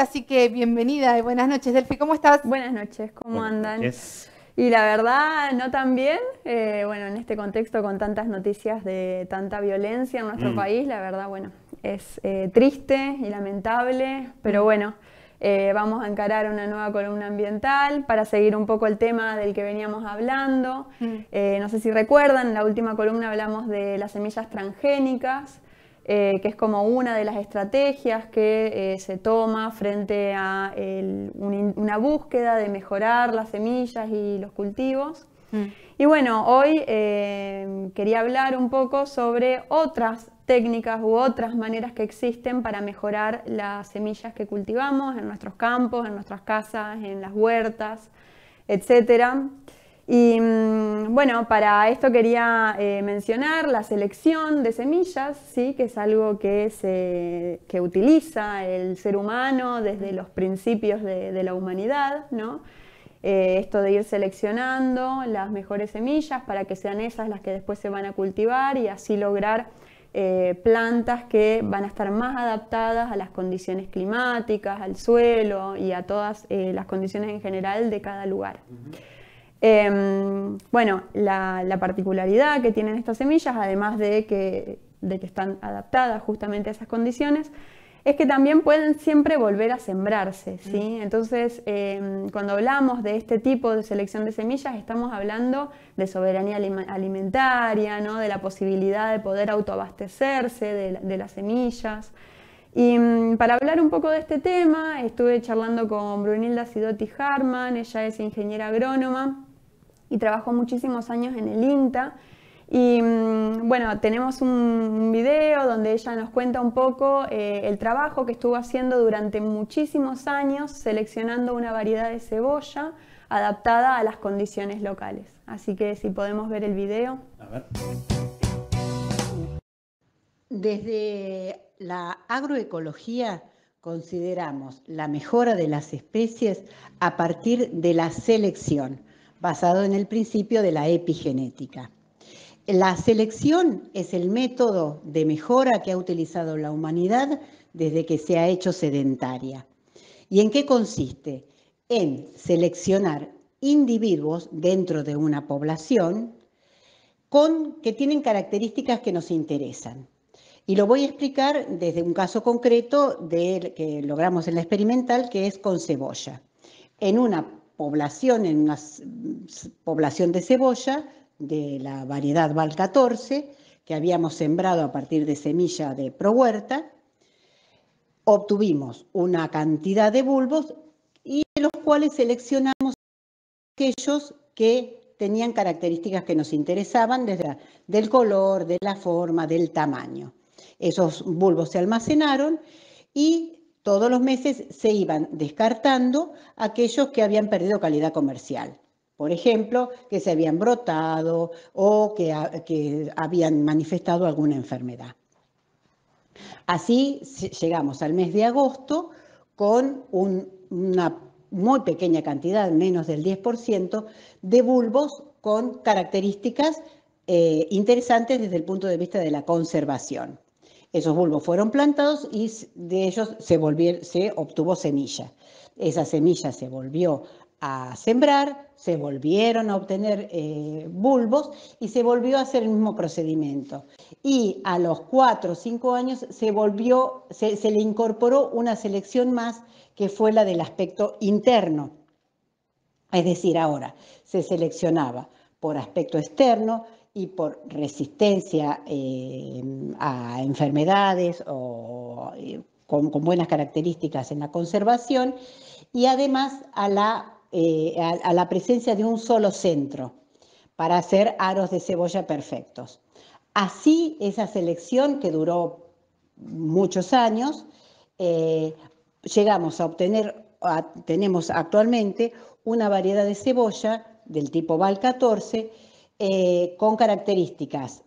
así que bienvenida y buenas noches, Delfi, ¿cómo estás? Buenas noches, ¿cómo andan? Y la verdad, no tan bien, eh, bueno, en este contexto con tantas noticias de tanta violencia en nuestro mm. país, la verdad, bueno, es eh, triste y lamentable, pero mm. bueno, eh, vamos a encarar una nueva columna ambiental para seguir un poco el tema del que veníamos hablando. Mm. no sé si recuerdan, en la última columna hablamos de las semillas transgénicas. Eh, que es como una de las estrategias que eh, se toma frente a una búsqueda de mejorar las semillas y los cultivos. Mm. Y bueno, hoy eh, quería hablar un poco sobre otras técnicas u otras maneras que existen para mejorar las semillas que cultivamos en nuestros campos, en nuestras casas, en las huertas, etcétera. Y mm, bueno, para esto quería eh, mencionar la selección de semillas, ¿sí? que es algo que, que utiliza el ser humano desde los principios de, la humanidad, ¿no? Eh, esto de ir seleccionando las mejores semillas para que sean esas las que después se van a cultivar y así lograr eh, plantas que van a estar más adaptadas a las condiciones climáticas, al suelo y a todas las condiciones en general de cada lugar. Em, bueno, la, particularidad que tienen estas semillas, además de que, de que están adaptadas justamente a esas condiciones, es que también pueden siempre volver a sembrarse. ¿sí? Mm. Entonces, em, cuando hablamos de este tipo de selección de semillas, estamos hablando de soberanía alimentaria, ¿no? de la posibilidad de poder autoabastecerse de, las semillas. Y mm, para hablar un poco de este tema, estuve charlando con Brunilda Sidotti Harman, ella es ingeniera agrónoma y trabajó muchísimos años en el INTA. Y mm, bueno, tenemos un video donde ella nos cuenta un poco eh, el trabajo que estuvo haciendo durante muchísimos años seleccionando una variedad de cebolla adaptada a las condiciones locales. Así que si podemos ver el video. A ver. Desde la agroecología consideramos la mejora de las especies a partir de la selección basado en el principio de la epigenética. La selección es el método de mejora que ha utilizado la humanidad desde que se ha hecho sedentaria. ¿Y en qué consiste? En seleccionar individuos dentro de una población con, que tienen características que nos interesan. Y lo voy a explicar desde un caso concreto de, que logramos en la experimental, que es con cebolla. En una población, en una población de cebolla de la variedad Val 14, que habíamos sembrado a partir de semilla de prohuerta, obtuvimos una cantidad de bulbos y los cuales seleccionamos aquellos que tenían características que nos interesaban, desde el del color, de la forma, del tamaño. Esos bulbos se almacenaron y todos los meses se iban descartando aquellos que habían perdido calidad comercial. Por ejemplo, que se habían brotado o que, habían manifestado alguna enfermedad. Así llegamos al mes de agosto con una muy pequeña cantidad, menos del 10%, de bulbos con características eh, interesantes desde el punto de vista de la conservación. Esos bulbos fueron plantados y de ellos se, obtuvo semilla. Esa semilla se volvió a sembrar, se volvieron a obtener eh, bulbos y se volvió a hacer el mismo procedimiento. Y a los cuatro o cinco años se volvió, se, le incorporó una selección más que fue la del aspecto interno. Es decir, ahora se seleccionaba por aspecto externo y por resistencia eh, a enfermedades o eh, con, buenas características en la conservación y además a la, eh, a, la presencia de un solo centro para hacer aros de cebolla perfectos. Así esa selección que duró muchos años, llegamos a obtener, tenemos actualmente una variedad de cebolla del tipo val 14 eh, con características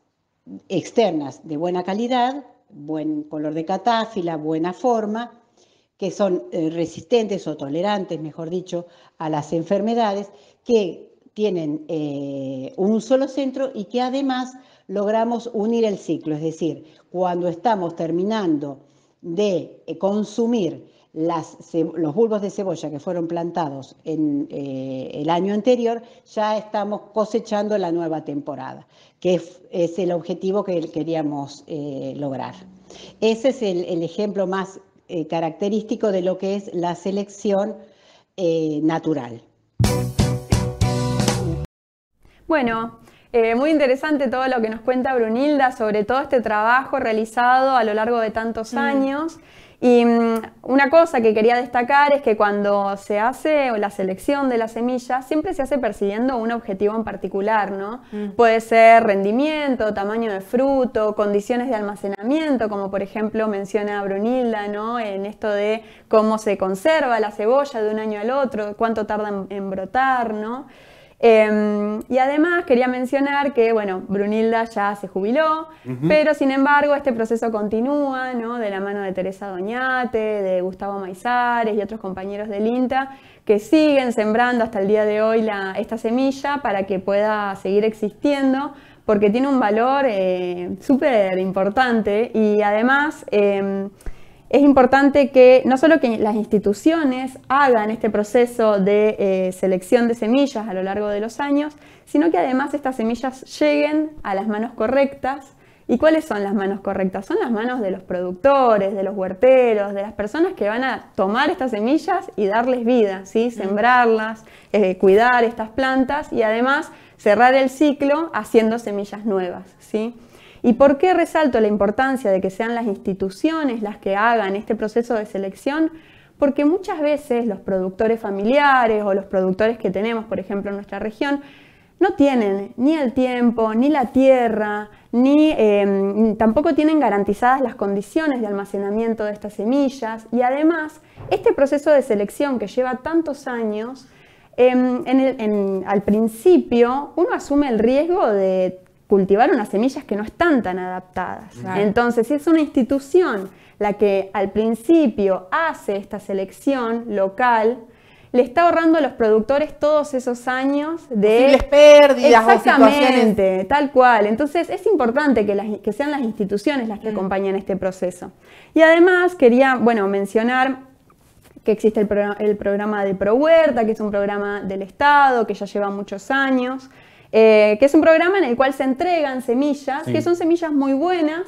externas de buena calidad, buen color de catáfila, buena forma, que son eh, resistentes o tolerantes, mejor dicho, a las enfermedades, que tienen eh, un solo centro y que además logramos unir el ciclo, es decir, cuando estamos terminando de consumir los bulbos de cebolla que fueron plantados en eh, el año anterior, ya estamos cosechando la nueva temporada, que es, el objetivo que queríamos eh, lograr. Ese es el, ejemplo más eh, característico de lo que es la selección natural. Bueno, muy interesante todo lo que nos cuenta Brunilda sobre todo este trabajo realizado a lo largo de tantos mm. años. Y mm, una cosa que quería destacar es que cuando se hace la selección de las semillas, siempre se hace persiguiendo un objetivo en particular, ¿no? Mm. Puede ser rendimiento, tamaño de fruto, condiciones de almacenamiento, como por ejemplo menciona Brunilda, ¿no? En esto de cómo se conserva la cebolla de un año al otro, cuánto tarda en, en brotar, ¿no? Em, y además quería mencionar que, bueno, Brunilda ya se jubiló, pero sin embargo este proceso continúa, De la mano de Teresa Doñate, de Gustavo Maizares y otros compañeros del INTA que siguen sembrando hasta el día de hoy esta semilla para que pueda seguir existiendo, porque tiene un valor eh, súper importante y además... Em, es importante que no solo que las instituciones hagan este proceso de eh, selección de semillas a lo largo de los años, sino que además estas semillas lleguen a las manos correctas. ¿Y cuáles son las manos correctas? Son las manos de los productores, de los huerteros, de las personas que van a tomar estas semillas y darles vida, ¿sí? sembrarlas, eh, cuidar estas plantas y además cerrar el ciclo haciendo semillas nuevas. ¿sí? ¿Y por qué resalto la importancia de que sean las instituciones las que hagan este proceso de selección? Porque muchas veces los productores familiares o los productores que tenemos, por ejemplo, en nuestra región, no tienen ni el tiempo, ni la tierra, ni em, tampoco tienen garantizadas las condiciones de almacenamiento de estas semillas. Y además, este proceso de selección que lleva tantos años, em, al principio uno asume el riesgo de cultivar unas semillas que no están tan adaptadas. Entonces, si es una institución la que al principio hace esta selección local, le está ahorrando a los productores todos esos años de Posibles pérdidas exactamente, tal cual. Entonces es importante que, sean las instituciones las que mm. acompañen este proceso. Y además quería, bueno, mencionar que existe el, el programa de ProHuerta, que es un programa del Estado que ya lleva muchos años, eh, que es un programa en el cual se entregan semillas, que son semillas muy buenas,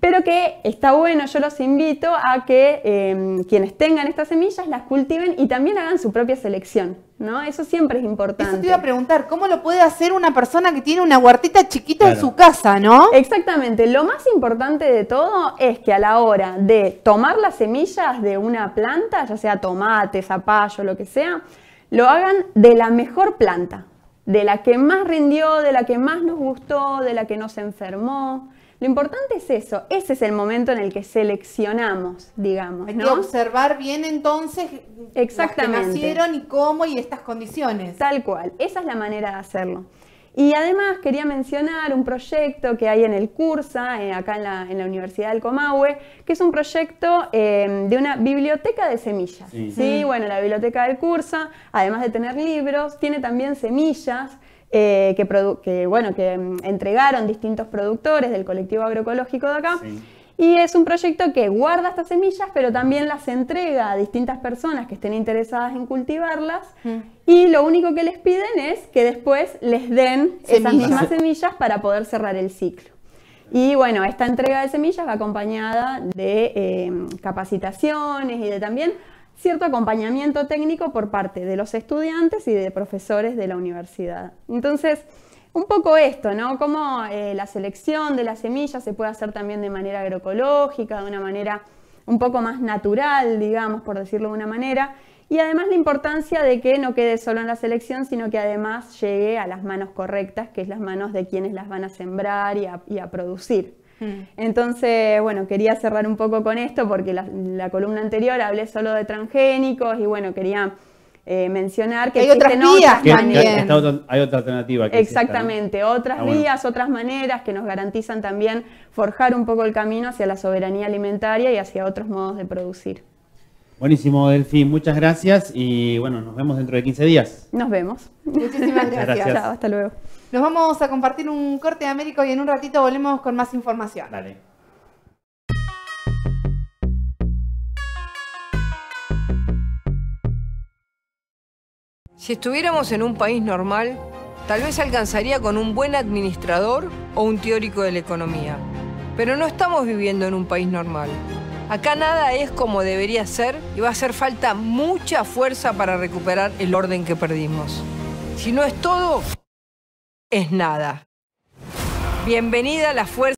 pero que está bueno, yo los invito a que eh, quienes tengan estas semillas las cultiven y también hagan su propia selección, ¿no? Eso siempre es importante. Eso te iba a preguntar, ¿cómo lo puede hacer una persona que tiene una huertita chiquita en su casa, no? Exactamente, lo más importante de todo es que a la hora de tomar las semillas de una planta, ya sea tomate, zapallo, lo que sea, lo hagan de la mejor planta de la que más rindió, de la que más nos gustó, de la que nos enfermó. Lo importante es eso, ese es el momento en el que seleccionamos, digamos. ¿no? que observar bien entonces Exactamente. nacieron y cómo y estas condiciones. Tal cual, esa es la manera de hacerlo. Y además quería mencionar un proyecto que hay en el Cursa, eh, acá en la, Universidad del Comahue, que es un proyecto em, de una biblioteca de semillas. Sí. Mm. bueno, la biblioteca del Cursa, además de tener libros, tiene también semillas. Eh, que, bueno, que em, entregaron distintos productores del colectivo agroecológico de acá. Y es un proyecto que guarda estas semillas, pero también las entrega a distintas personas que estén interesadas en cultivarlas. Mm. Y lo único que les piden es que después les den esas mismas semillas para poder cerrar el ciclo. Y bueno, esta entrega de semillas va acompañada de em, capacitaciones y de también cierto acompañamiento técnico por parte de los estudiantes y de profesores de la universidad. Entonces, un poco esto, ¿no? Cómo eh, la selección de las semillas se puede hacer también de manera agroecológica, de una manera un poco más natural, digamos, por decirlo de una manera. Y además la importancia de que no quede solo en la selección, sino que además llegue a las manos correctas, que es las manos de quienes las van a sembrar y a, producir. Mm. Entonces, bueno, quería cerrar un poco con esto porque la, la columna anterior hablé solo de transgénicos y bueno, quería eh, mencionar que hay otras, vías otras hay otra alternativa. Que Exactamente, otras ah, vías, otras maneras que nos garantizan también forjar un poco el camino hacia la soberanía alimentaria y hacia otros modos de producir. Buenísimo, Delfín, muchas gracias y bueno, nos vemos dentro de 15 días. Nos vemos. Muchísimas gracias. hasta luego. Nos vamos a compartir un corte de América y en un ratito volvemos con más información. Dale. Si estuviéramos en un país normal, tal vez alcanzaría con un buen administrador o un teórico de la economía. Pero no estamos viviendo en un país normal. Acá nada es como debería ser y va a hacer falta mucha fuerza para recuperar el orden que perdimos. Si no es todo, es nada. Bienvenida a la fuerza.